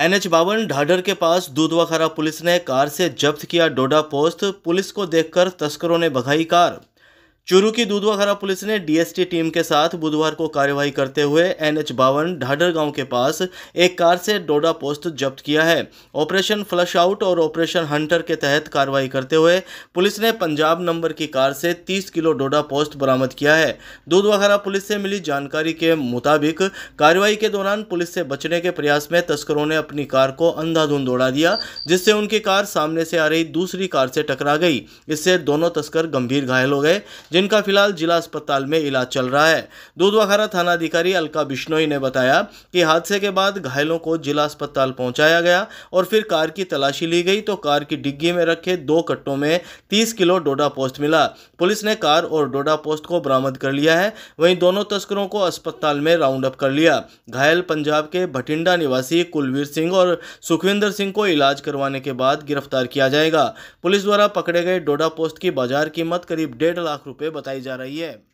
N H बावन ढाडर के पास दूधवाखारा पुलिस ने कार से जब्त किया डोडा पोस्त पुलिस को देखकर तस्करों ने भगाई कार चूरू की दूधवाखरा पुलिस ने डीएसटी टीम के साथ बुधवार को कार्यवाही करते हुए एन एच बावन ढाडर गांव के पास एक कार से डोडा पोस्ट जब्त किया है ऑपरेशन फ्लश आउट और ऑपरेशन हंटर के तहत कार्रवाई करते हुए पुलिस ने पंजाब नंबर की कार से 30 किलो डोडा पोस्ट बरामद किया है दूधवाखरा पुलिस से मिली जानकारी के मुताबिक कार्रवाई के दौरान पुलिस से बचने के प्रयास में तस्करों ने अपनी कार को अंधाधुंध दौड़ा दिया जिससे उनकी कार सामने से आ रही दूसरी कार से टकरा गई इससे दोनों तस्कर गंभीर घायल हो गए जिनका फिलहाल जिला अस्पताल में इलाज चल रहा है दूधवाखारा थानाधिकारी अलका बिश्नोई ने बताया कि हादसे के बाद घायलों को जिला अस्पताल पहुंचाया गया और फिर कार की तलाशी ली गई तो कार की डिग्गी में रखे दो कट्टों में तीस किलो डोडा पोस्ट मिला पुलिस ने कार और डोडा पोस्ट को बरामद कर लिया है वहीं दोनों तस्करों को अस्पताल में राउंड अप कर लिया घायल पंजाब के भटिंडा निवासी कुलवीर सिंह और सुखविंदर सिंह को इलाज करवाने के बाद गिरफ्तार किया जाएगा पुलिस द्वारा पकड़े गए डोडा पोस्ट की बाजार कीमत करीब डेढ़ लाख रुपए पे बताई जा रही है